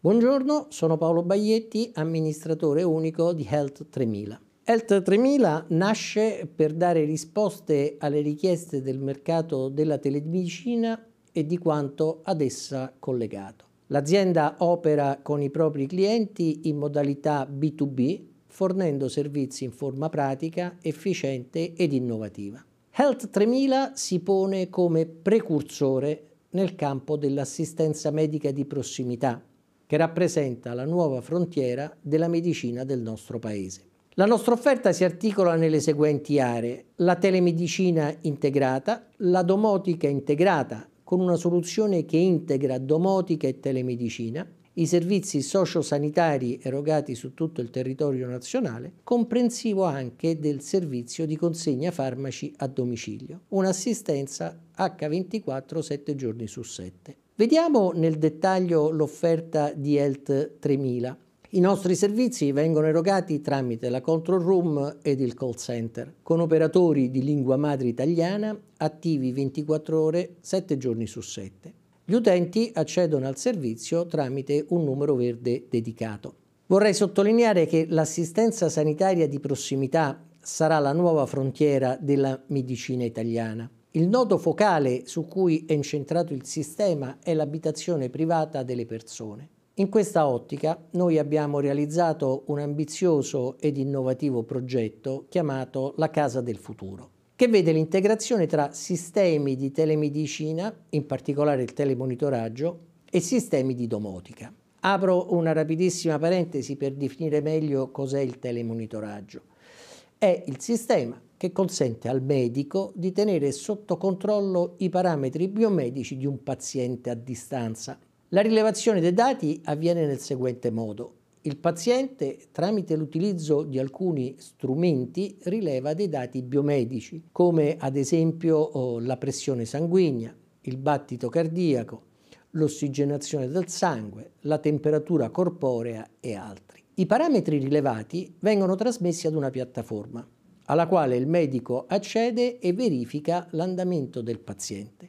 Buongiorno, sono Paolo Baglietti, amministratore unico di Health 3000. Health 3000 nasce per dare risposte alle richieste del mercato della telemedicina e di quanto ad essa collegato. L'azienda opera con i propri clienti in modalità B2B, fornendo servizi in forma pratica, efficiente ed innovativa. Health 3000 si pone come precursore nel campo dell'assistenza medica di prossimità, che rappresenta la nuova frontiera della medicina del nostro Paese. La nostra offerta si articola nelle seguenti aree, la telemedicina integrata, la domotica integrata con una soluzione che integra domotica e telemedicina, i servizi sociosanitari erogati su tutto il territorio nazionale, comprensivo anche del servizio di consegna farmaci a domicilio, un'assistenza H24 7 giorni su 7. Vediamo nel dettaglio l'offerta di Health 3000. I nostri servizi vengono erogati tramite la control room ed il call center, con operatori di lingua madre italiana attivi 24 ore, 7 giorni su 7. Gli utenti accedono al servizio tramite un numero verde dedicato. Vorrei sottolineare che l'assistenza sanitaria di prossimità sarà la nuova frontiera della medicina italiana. Il nodo focale su cui è incentrato il sistema è l'abitazione privata delle persone. In questa ottica noi abbiamo realizzato un ambizioso ed innovativo progetto chiamato La Casa del Futuro che vede l'integrazione tra sistemi di telemedicina, in particolare il telemonitoraggio, e sistemi di domotica. Apro una rapidissima parentesi per definire meglio cos'è il telemonitoraggio. È il sistema che consente al medico di tenere sotto controllo i parametri biomedici di un paziente a distanza. La rilevazione dei dati avviene nel seguente modo il paziente tramite l'utilizzo di alcuni strumenti rileva dei dati biomedici come ad esempio oh, la pressione sanguigna, il battito cardiaco, l'ossigenazione del sangue, la temperatura corporea e altri. I parametri rilevati vengono trasmessi ad una piattaforma alla quale il medico accede e verifica l'andamento del paziente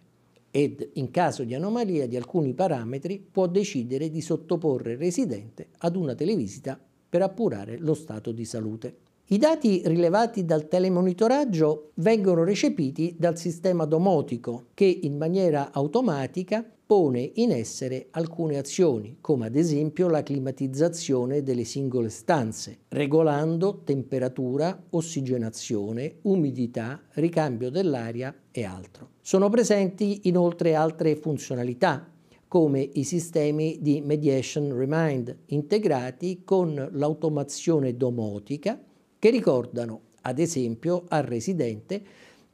ed in caso di anomalia di alcuni parametri può decidere di sottoporre il residente ad una televisita per appurare lo stato di salute. I dati rilevati dal telemonitoraggio vengono recepiti dal sistema domotico che in maniera automatica pone in essere alcune azioni, come ad esempio la climatizzazione delle singole stanze, regolando temperatura, ossigenazione, umidità, ricambio dell'aria e altro. Sono presenti inoltre altre funzionalità, come i sistemi di mediation remind integrati con l'automazione domotica che ricordano ad esempio al residente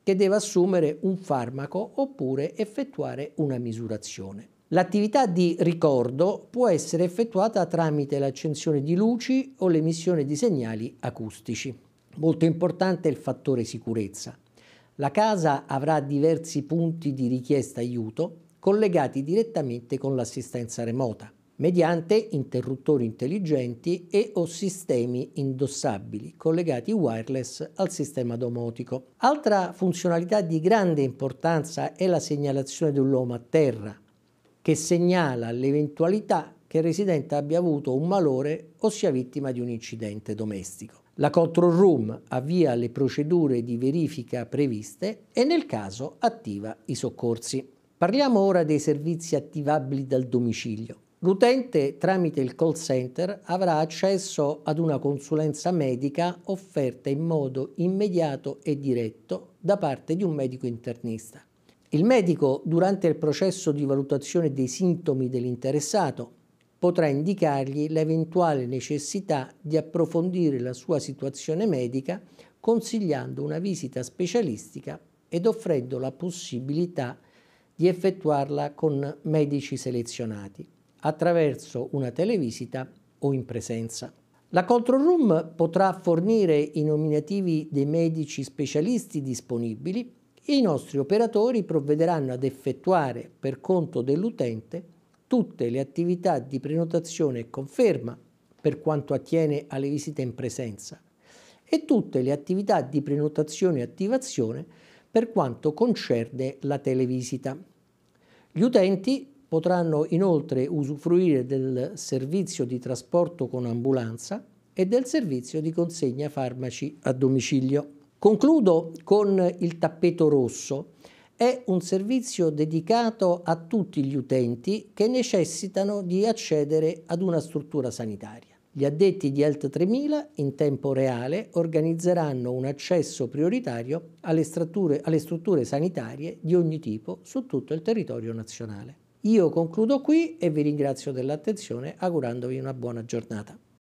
che deve assumere un farmaco oppure effettuare una misurazione. L'attività di ricordo può essere effettuata tramite l'accensione di luci o l'emissione di segnali acustici. Molto importante è il fattore sicurezza. La casa avrà diversi punti di richiesta aiuto collegati direttamente con l'assistenza remota mediante interruttori intelligenti e o sistemi indossabili collegati wireless al sistema domotico. Altra funzionalità di grande importanza è la segnalazione dell'uomo a terra, che segnala l'eventualità che il residente abbia avuto un malore o sia vittima di un incidente domestico. La control room avvia le procedure di verifica previste e nel caso attiva i soccorsi. Parliamo ora dei servizi attivabili dal domicilio. L'utente tramite il call center avrà accesso ad una consulenza medica offerta in modo immediato e diretto da parte di un medico internista. Il medico, durante il processo di valutazione dei sintomi dell'interessato, potrà indicargli l'eventuale necessità di approfondire la sua situazione medica consigliando una visita specialistica ed offrendo la possibilità di effettuarla con medici selezionati attraverso una televisita o in presenza. La control room potrà fornire i nominativi dei medici specialisti disponibili e i nostri operatori provvederanno ad effettuare per conto dell'utente tutte le attività di prenotazione e conferma per quanto attiene alle visite in presenza e tutte le attività di prenotazione e attivazione per quanto concerne la televisita. Gli utenti potranno inoltre usufruire del servizio di trasporto con ambulanza e del servizio di consegna farmaci a domicilio. Concludo con il tappeto rosso. È un servizio dedicato a tutti gli utenti che necessitano di accedere ad una struttura sanitaria. Gli addetti di ELT 3000 in tempo reale organizzeranno un accesso prioritario alle strutture, alle strutture sanitarie di ogni tipo su tutto il territorio nazionale. Io concludo qui e vi ringrazio dell'attenzione augurandovi una buona giornata.